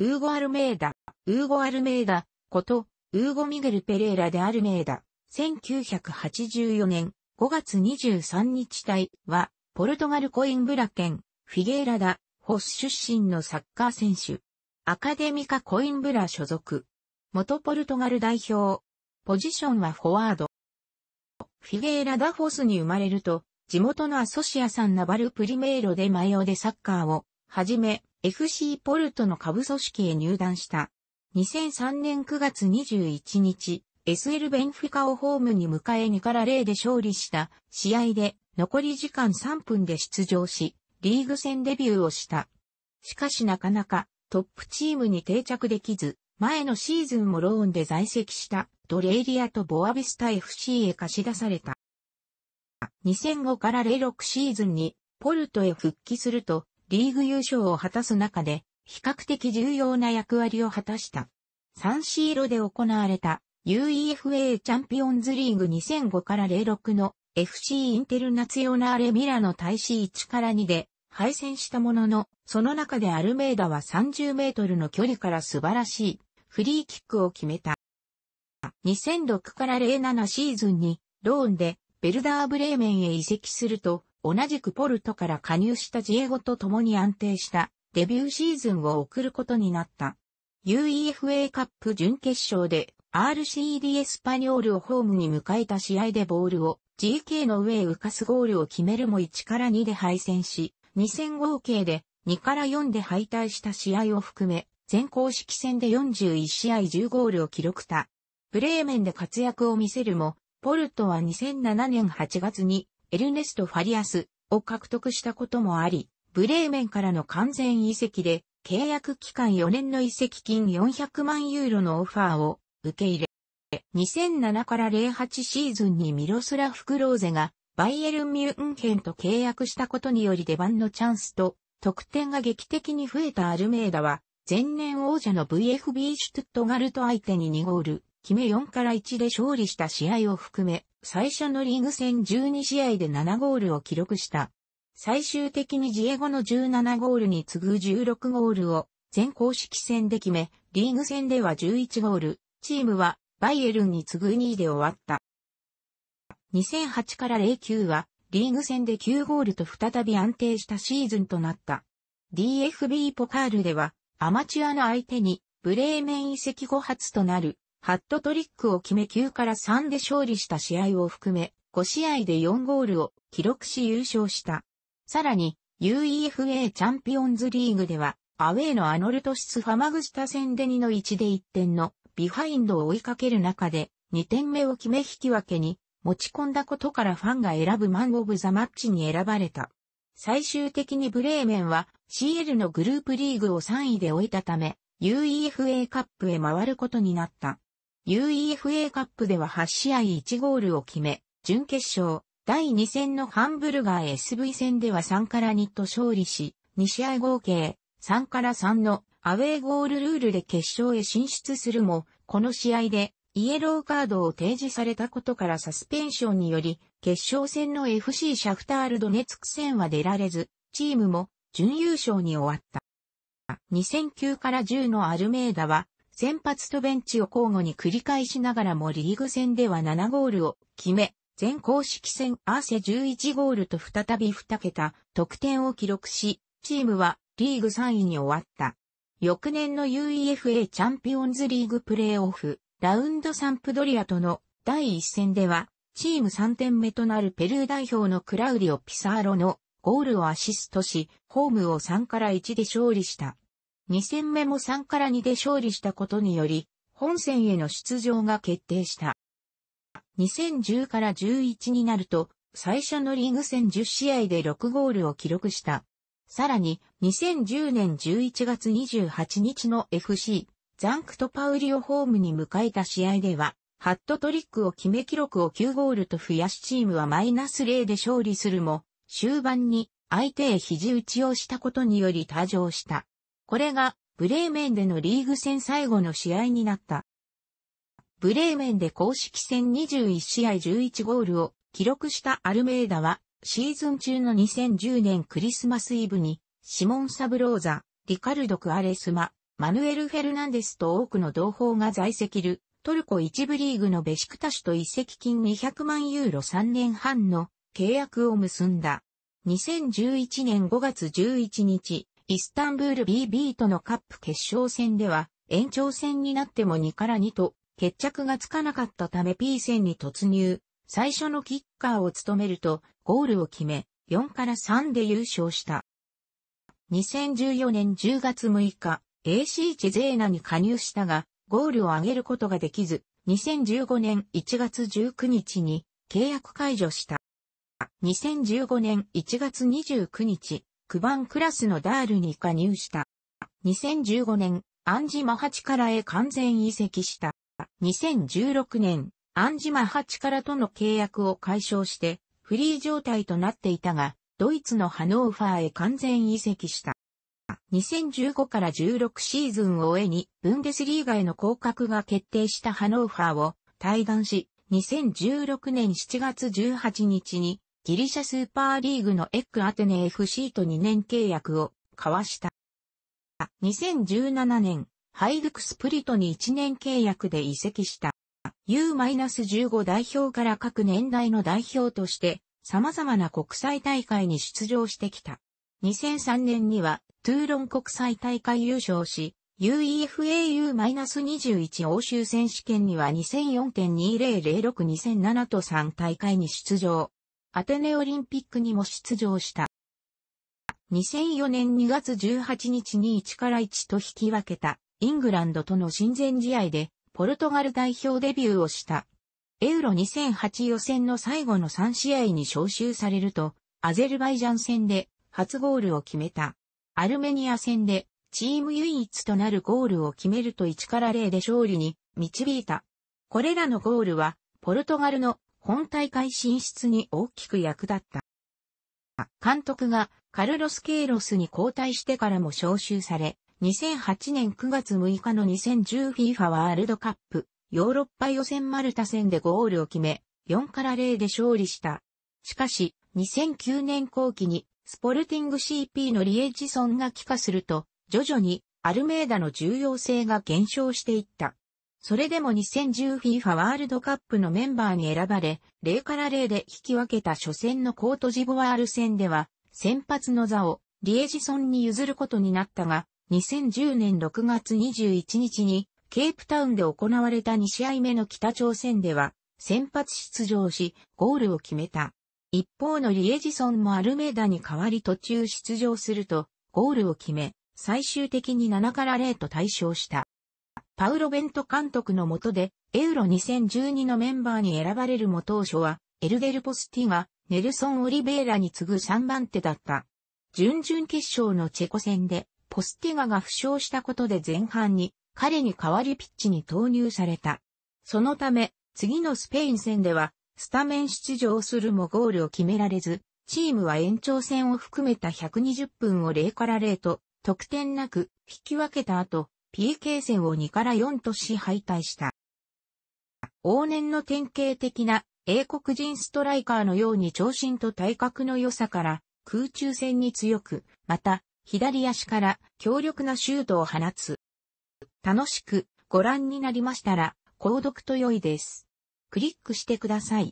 ウーゴ・アルメーダ、ウーゴ・アルメーダ、こと、ウーゴ・ミゲル・ペレーラ・でアルメーダ、1984年5月23日隊は、ポルトガルコインブラ県、フィゲーラダ、ホス出身のサッカー選手。アカデミカコインブラ所属。元ポルトガル代表。ポジションはフォワード。フィゲーラダホスに生まれると、地元のアソシアさんナバルプリメーロでマヨでサッカーを、はじめ、FC ポルトの下部組織へ入団した。2003年9月21日、SL ベンフィカをホームに迎え2から0で勝利した試合で残り時間3分で出場し、リーグ戦デビューをした。しかしなかなかトップチームに定着できず、前のシーズンもローンで在籍したドレイリアとボアビスタ FC へ貸し出された。2005から06シーズンにポルトへ復帰するとリーグ優勝を果たす中で、比較的重要な役割を果たした。サンシーロで行われた UEFA チャンピオンズリーグ2005から06の FC インテルナツヨナーレミラノ大使1から2で敗戦したものの、その中でアルメーダは30メートルの距離から素晴らしいフリーキックを決めた。2006から07シーズンにローンでベルダーブレーメンへ移籍すると、同じくポルトから加入したジエゴと共に安定したデビューシーズンを送ることになった。UEFA カップ準決勝で RCD エスパニョールをホームに迎えた試合でボールを GK の上へ浮かすゴールを決めるも1から2で敗戦し、2戦合計で2から4で敗退した試合を含め、全公式戦で41試合10ゴールを記録た。ブレーメンで活躍を見せるも、ポルトは2007年8月にエルネスト・ファリアスを獲得したこともあり、ブレーメンからの完全移籍で、契約期間4年の移籍金400万ユーロのオファーを受け入れ、2007から08シーズンにミロスラフ・クローゼがバイエルン・ミュンヘンと契約したことにより出番のチャンスと得点が劇的に増えたアルメーダは、前年王者の VFB シュトゥットガルト相手に2ゴール、決め4から1で勝利した試合を含め、最初のリーグ戦12試合で7ゴールを記録した。最終的にジエゴの17ゴールに次ぐ16ゴールを全公式戦で決め、リーグ戦では11ゴール、チームはバイエルンに次ぐ2位で終わった。2008から09はリーグ戦で9ゴールと再び安定したシーズンとなった。DFB ポカールではアマチュアの相手にブレーメン移籍後初となるハットトリックを決め9から3で勝利した試合を含め、5試合で4ゴールを記録し優勝した。さらに、UEFA チャンピオンズリーグでは、アウェーのアノルトシスファマグスタ戦で2の1で1点のビハインドを追いかける中で、2点目を決め引き分けに持ち込んだことからファンが選ぶマンオブザマッチに選ばれた。最終的にブレーメンは CL のグループリーグを3位で終えたため、UEFA カップへ回ることになった。UEFA カップでは8試合1ゴールを決め、準決勝、第2戦のハンブルガー SV 戦では3から2と勝利し、2試合合計3から3のアウェーゴールルールで決勝へ進出するも、この試合でイエローカードを提示されたことからサスペンションにより、決勝戦の FC シャフタールドネツク戦は出られず、チームも準優勝に終わった。2009から10のアルメーダは先発とベンチを交互に繰り返しながらもリーグ戦では7ゴールを決め、全公式戦合わせ11ゴールと再び2桁得点を記録し、チームはリーグ3位に終わった。翌年の UEFA チャンピオンズリーグプレーオフ、ラウンドサンプドリアとの第1戦では、チーム3点目となるペルー代表のクラウディオ・ピサーロのゴールをアシストし、ホームを3から1で勝利した。2戦目も3から2で勝利したことにより、本戦への出場が決定した。2010から11になると、最初のリーグ戦10試合で6ゴールを記録した。さらに、2010年11月28日の FC、ザンクトパウリオホームに迎えた試合では、ハットトリックを決め記録を9ゴールと増やしチームはマイナス0で勝利するも、終盤に相手へ肘打ちをしたことにより多乗した。これがブレーメンでのリーグ戦最後の試合になった。ブレーメンで公式戦21試合11ゴールを記録したアルメーダは、シーズン中の2010年クリスマスイブに、シモン・サブローザ、リカルド・クアレスマ、マヌエル・フェルナンデスと多くの同胞が在籍る、トルコ一部リーグのベシクタシュと移籍金200万ユーロ3年半の契約を結んだ。2011年5月11日、イスタンブール BB とのカップ決勝戦では、延長戦になっても2から2と、決着がつかなかったため P 戦に突入、最初のキッカーを務めると、ゴールを決め、4から3で優勝した。2014年10月6日、AC チゼーナに加入したが、ゴールを挙げることができず、2015年1月19日に契約解除した。2015年1月29日、九番クラスのダールに加入した。2015年、アンジマハチカラへ完全移籍した。2016年、アンジマハチカラとの契約を解消して、フリー状態となっていたが、ドイツのハノーファーへ完全移籍した。2015から16シーズンを終えに、ブンデスリーガへの降格が決定したハノーファーを退団し、2016年7月18日にギリシャスーパーリーグのエッグアテネ FC と2年契約を交わした。2017年、ハイドクスプリトに1年契約で移籍した。U-15 代表から各年代の代表として様々な国際大会に出場してきた。2003年にはトゥーロン国際大会優勝し、UEFAU-21 欧州選手権には2004.2006-2007と3大会に出場。アテネオリンピックにも出場した。2004年2月18日に1から1と引き分けたイングランドとの親善試合でポルトガル代表デビューをした。エウロ2008予選の最後の3試合に招集されると、アゼルバイジャン戦で初ゴールを決めた。アルメニア戦でチーム唯一となるゴールを決めると1から0で勝利に導いた。これらのゴールはポルトガルの本大会進出に大きく役立った。監督がカルロス・ケイロスに交代してからも招集され、2008年9月6日の 2010FIFA ワールドカップヨーロッパ予選マルタ戦でゴールを決め、4から0で勝利した。しかし、2009年後期にスポルティング CP のリエジソンが帰化すると、徐々にアルメーダの重要性が減少していった。それでも 2010FIFA ワールドカップのメンバーに選ばれ、0から0で引き分けた初戦のコートジボワール戦では、先発の座をリエジソンに譲ることになったが、2010年6月21日に、ケープタウンで行われた2試合目の北朝鮮では、先発出場し、ゴールを決めた。一方のリエジソンもアルメーダに代わり途中出場すると、ゴールを決め、最終的に7から0と対象した。パウロ・ベント監督の下で、エウロ2012のメンバーに選ばれるも当初は、エルデル・ポスティが、ネルソン・オリベーラに次ぐ3番手だった。準々決勝のチェコ戦で、ポスティガが負傷したことで前半に、彼に代わりピッチに投入された。そのため、次のスペイン戦では、スタメン出場するもゴールを決められず、チームは延長戦を含めた120分を0から0と、得点なく引き分けた後、PK 戦を2から4とし敗退した。往年の典型的な英国人ストライカーのように長身と体格の良さから空中戦に強く、また左足から強力なシュートを放つ。楽しくご覧になりましたら、購読と良いです。クリックしてください。